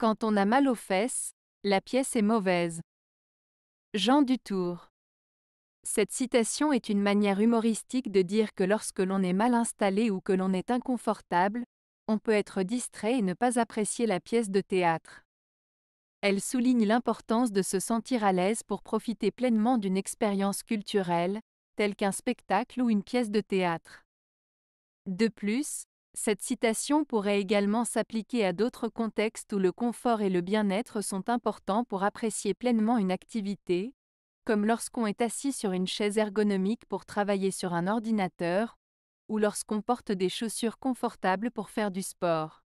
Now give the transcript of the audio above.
Quand on a mal aux fesses, la pièce est mauvaise. Jean Dutour. Cette citation est une manière humoristique de dire que lorsque l'on est mal installé ou que l'on est inconfortable, on peut être distrait et ne pas apprécier la pièce de théâtre. Elle souligne l'importance de se sentir à l'aise pour profiter pleinement d'une expérience culturelle, telle qu'un spectacle ou une pièce de théâtre. De plus, cette citation pourrait également s'appliquer à d'autres contextes où le confort et le bien-être sont importants pour apprécier pleinement une activité, comme lorsqu'on est assis sur une chaise ergonomique pour travailler sur un ordinateur, ou lorsqu'on porte des chaussures confortables pour faire du sport.